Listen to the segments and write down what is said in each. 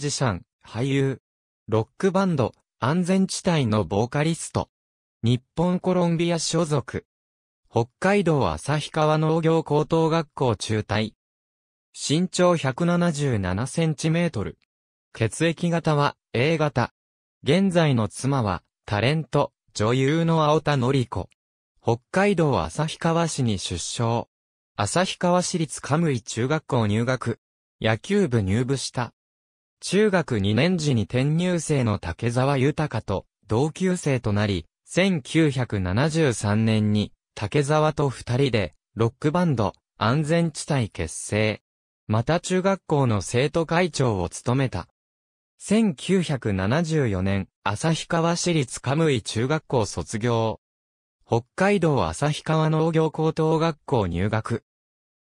ミュージシャン、俳優、ロックバンド、安全地帯のボーカリスト。日本コロンビア所属。北海道旭川農業高等学校中退。身長177センチメートル。血液型は A 型。現在の妻はタレント、女優の青田のり子。北海道旭川市に出生。旭川市立カムイ中学校入学。野球部入部した。中学2年時に転入生の竹沢豊と同級生となり、1973年に竹沢と二人でロックバンド安全地帯結成。また中学校の生徒会長を務めた。1974年、旭川市立カ井中学校卒業。北海道旭川農業高等学校入学。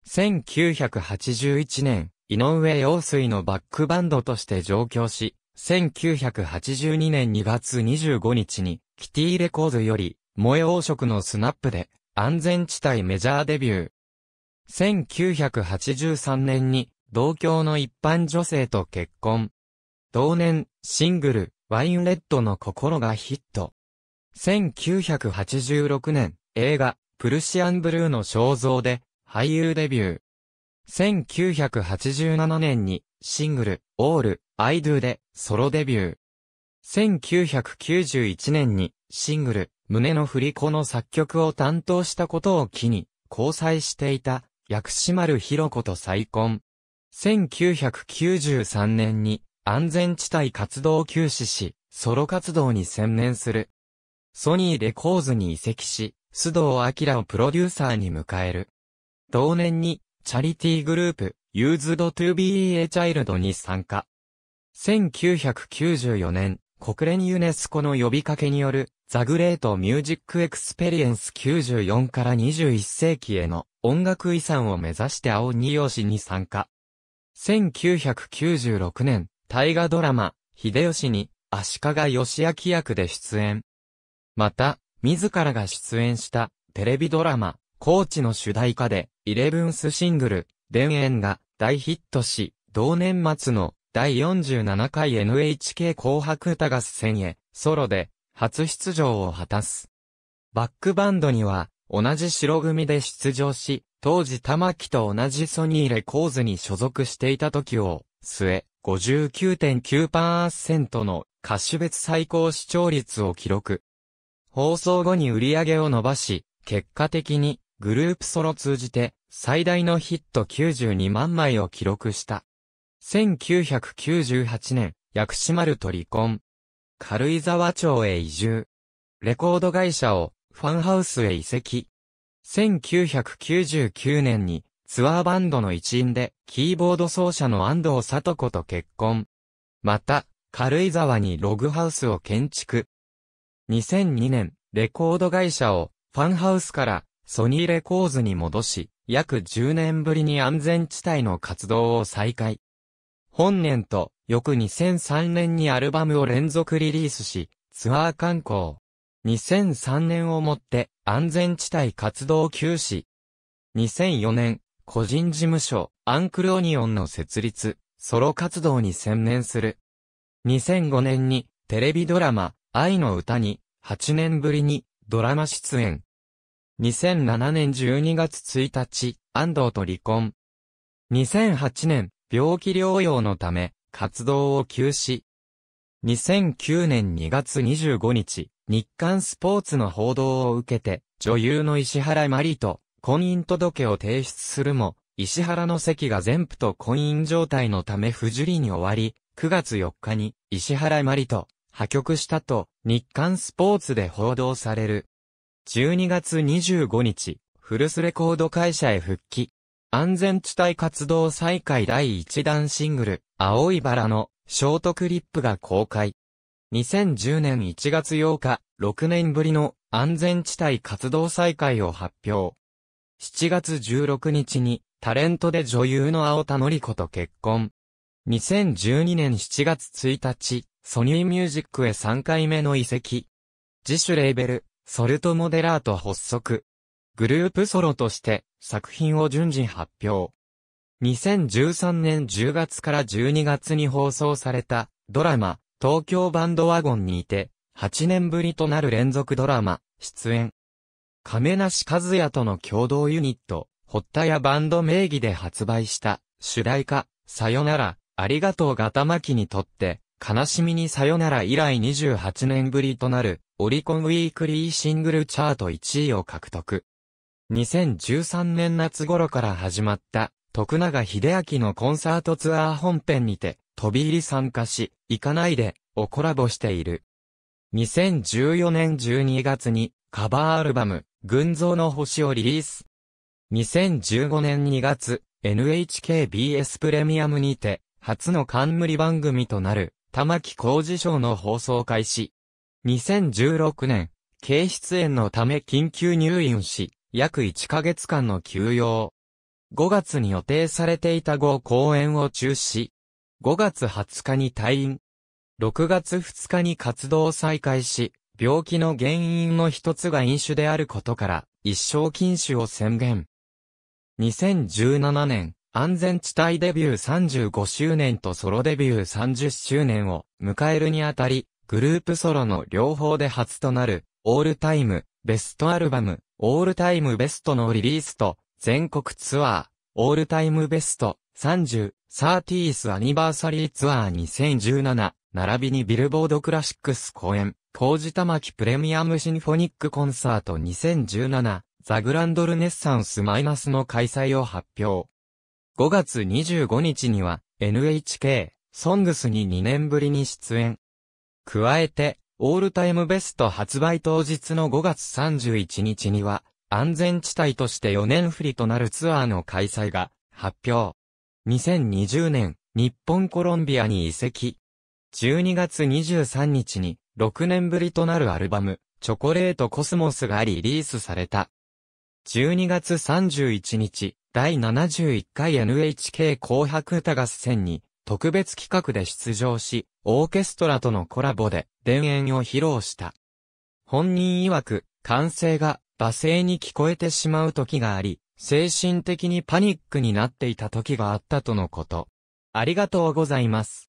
1981年、井上陽水のバックバンドとして上京し、1982年2月25日に、キティレコードより、萌え王色のスナップで、安全地帯メジャーデビュー。1983年に、同郷の一般女性と結婚。同年、シングル、ワインレッドの心がヒット。1986年、映画、プルシアンブルーの肖像で、俳優デビュー。1987年にシングル、オール、アイドゥでソロデビュー。1991年にシングル、胸の振り子の作曲を担当したことを機に、交際していた薬師丸ひろ子と再婚。1993年に安全地帯活動を休止し、ソロ活動に専念する。ソニーレコーズに移籍し、須藤明をプロデューサーに迎える。同年にチャリティーグループ、Used to be a Child に参加。1994年、国連ユネスコの呼びかけによる、ザグレートミュージックエクスペリエンス94から21世紀への音楽遺産を目指して青二葉氏に参加。1996年、大河ドラマ、秀吉に、足利義明役で出演。また、自らが出演したテレビドラマ、コーチの主題歌で、イレブンスシングル、田園が大ヒットし、同年末の第47回 NHK 紅白歌合戦へ、ソロで初出場を果たす。バックバンドには、同じ白組で出場し、当時玉木と同じソニーレコーズに所属していた時を、末、59.9%の歌手別最高視聴率を記録。放送後に売り上げを伸ばし、結果的にグループソロ通じて最大のヒット92万枚を記録した。1998年、薬師丸と離婚。軽井沢町へ移住。レコード会社をファンハウスへ移籍。1999年にツアーバンドの一員でキーボード奏者の安藤里子と結婚。また、軽井沢にログハウスを建築。2002年、レコード会社をファンハウスからソニーレコーズに戻し、約10年ぶりに安全地帯の活動を再開。本年と、翌2003年にアルバムを連続リリースし、ツアー観光。2003年をもって安全地帯活動休止。2004年、個人事務所、アンクルオニオンの設立、ソロ活動に専念する。2005年に、テレビドラマ、愛の歌に、8年ぶりに、ドラマ出演。2007年12月1日、安藤と離婚。2008年、病気療養のため、活動を休止。2009年2月25日、日刊スポーツの報道を受けて、女優の石原真理と婚姻届を提出するも、石原の席が全部と婚姻状態のため不受理に終わり、9月4日に石原真理と破局したと日刊スポーツで報道される。12月25日、フルスレコード会社へ復帰。安全地帯活動再開第1弾シングル、青いバラのショートクリップが公開。2010年1月8日、6年ぶりの安全地帯活動再開を発表。7月16日にタレントで女優の青田のり子と結婚。2012年7月1日、ソニーミュージックへ3回目の移籍。自主レーベル、ソルトモデラート発足。グループソロとして作品を順次発表。2013年10月から12月に放送されたドラマ東京バンドワゴンにいて8年ぶりとなる連続ドラマ出演。亀梨和也との共同ユニット、ホッタヤバンド名義で発売した主題歌さよならありがとうがたまきにとって悲しみにさよなら以来28年ぶりとなるオリコンウィークリーシングルチャート1位を獲得。2013年夏頃から始まった徳永秀明のコンサートツアー本編にて飛び入り参加し、行かないでをコラボしている。2014年12月にカバーアルバム、群像の星をリリース。2015年2月、NHKBS プレミアムにて、初の冠番組となる、玉木浩二賞の放送開始。2016年、軽出演のため緊急入院し、約1ヶ月間の休養。5月に予定されていた後公演を中止。5月20日に退院。6月2日に活動を再開し、病気の原因の一つが飲酒であることから、一生禁酒を宣言。2017年、安全地帯デビュー35周年とソロデビュー30周年を迎えるにあたり、グループソロの両方で初となる、オールタイム、ベストアルバム、オールタイムベストのリリースと、全国ツアー、オールタイムベスト、30、30th アニバーサリーツアー2017、並びにビルボードクラシックス公演、麹玉木プレミアムシンフォニックコンサート2017、ザグランドルネッサンスマイナスの開催を発表。5月25日には、NHK、ソングスに2年ぶりに出演。加えて、オールタイムベスト発売当日の5月31日には、安全地帯として4年振りとなるツアーの開催が発表。2020年、日本コロンビアに移籍。12月23日に、6年ぶりとなるアルバム、チョコレートコスモスがリリースされた。12月31日、第71回 NHK 紅白歌合戦に、特別企画で出場し、オーケストラとのコラボで、電演を披露した。本人曰く、歓声が罵声に聞こえてしまう時があり、精神的にパニックになっていた時があったとのこと。ありがとうございます。